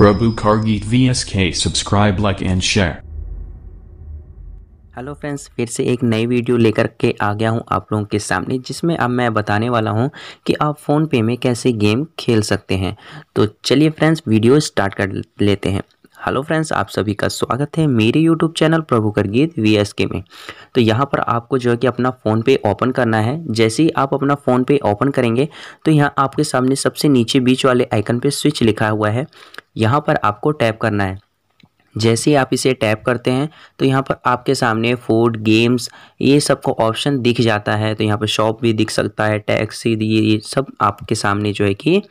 Prabhu Kargit VSK subscribe like and share hello friends फिर से एक नई वीडियो लेकर के आ गया हूं आप लोगों के सामने जिसमें अब मैं बताने वाला हूं कि आप फ़ोन पे में कैसे गेम खेल सकते हैं तो चलिए फ्रेंड्स वीडियो स्टार्ट कर लेते हैं हेलो फ्रेंड्स आप सभी का स्वागत है मेरे यूट्यूब चैनल प्रभुकर गीत वी में तो यहाँ पर आपको जो है कि अपना फ़ोन पे ओपन करना है जैसे ही आप अपना फ़ोन पे ओपन करेंगे तो यहाँ आपके सामने सबसे नीचे बीच वाले आइकन पे स्विच लिखा हुआ है यहाँ पर आपको टैप करना है जैसे ही आप इसे टैप करते हैं तो यहाँ पर आपके सामने फूड गेम्स ये सब का ऑप्शन दिख जाता है तो यहाँ पर शॉप भी दिख सकता है टैक्सी ये सब आपके सामने जो है कि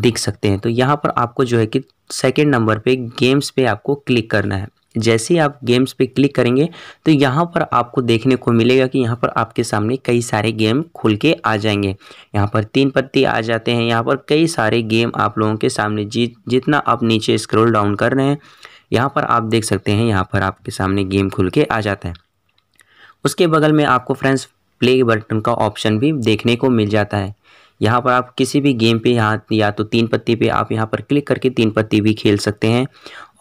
दिख सकते हैं तो यहाँ पर आपको जो है कि सेकेंड नंबर पे गेम्स पे आपको क्लिक करना है जैसे ही आप गेम्स पे क्लिक करेंगे तो यहाँ पर आपको देखने को मिलेगा कि यहाँ पर आपके सामने कई सारे गेम खुल के आ जाएंगे यहाँ पर तीन पत्ती आ जाते हैं यहाँ पर कई सारे गेम आप लोगों के सामने जी जितना आप नीचे स्क्रॉल डाउन कर रहे हैं यहाँ पर आप देख सकते हैं यहाँ पर आपके सामने गेम खुल के आ जाता है उसके बगल में आपको फ्रेंड्स प्ले बटन का ऑप्शन भी देखने को मिल जाता है यहाँ पर आप किसी भी गेम पे यहाँ या तो तीन पत्ती पे आप यहाँ पर क्लिक करके तीन पत्ती भी खेल सकते हैं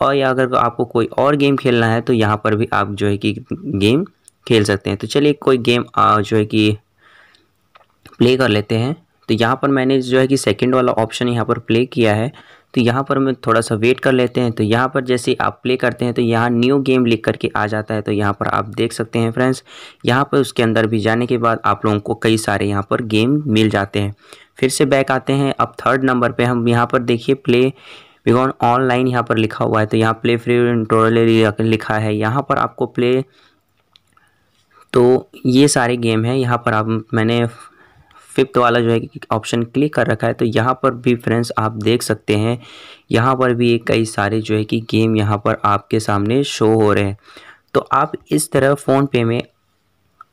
और या अगर आपको कोई और गेम खेलना है तो यहाँ पर भी आप जो है कि गेम खेल सकते हैं तो चलिए कोई गेम जो है कि प्ले कर लेते हैं तो यहाँ पर मैंने जो है कि सेकंड वाला ऑप्शन यहाँ पर प्ले किया है तो यहाँ पर हमें थोड़ा सा वेट कर लेते हैं तो यहाँ पर जैसे आप प्ले करते हैं तो यहाँ न्यू गेम लिख करके आ जाता है तो यहाँ पर आप देख सकते हैं फ्रेंड्स यहाँ पर उसके अंदर भी जाने के बाद आप लोगों को कई सारे यहाँ पर गेम मिल जाते हैं फिर से बैक आते हैं अब थर्ड नंबर पर हम यहाँ पर देखिए प्ले बिकॉन ऑनलाइन यहाँ पर लिखा हुआ है तो यहाँ प्ले फ्री ट्रोल लिखा है यहाँ पर आपको प्ले तो ये सारे गेम हैं यहाँ पर आप मैंने फिफ्थ वाला जो है कि ऑप्शन क्लिक कर रखा है तो यहाँ पर भी फ्रेंड्स आप देख सकते हैं यहाँ पर भी कई सारे जो है कि गेम यहाँ पर आपके सामने शो हो रहे हैं तो आप इस तरह फ़ोनपे में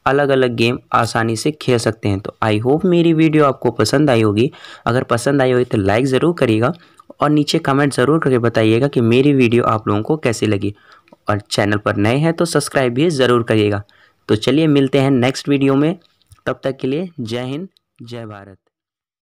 अलग अलग गेम आसानी से खेल सकते हैं तो आई होप मेरी वीडियो आपको पसंद आई होगी अगर पसंद आई होगी तो लाइक ज़रूर करिएगा और नीचे कमेंट ज़रूर करके बताइएगा कि मेरी वीडियो आप लोगों को कैसी लगी और चैनल पर नए हैं तो सब्सक्राइब भी ज़रूर करिएगा तो चलिए मिलते हैं नेक्स्ट वीडियो में तब तक के लिए जय हिंद जय भारत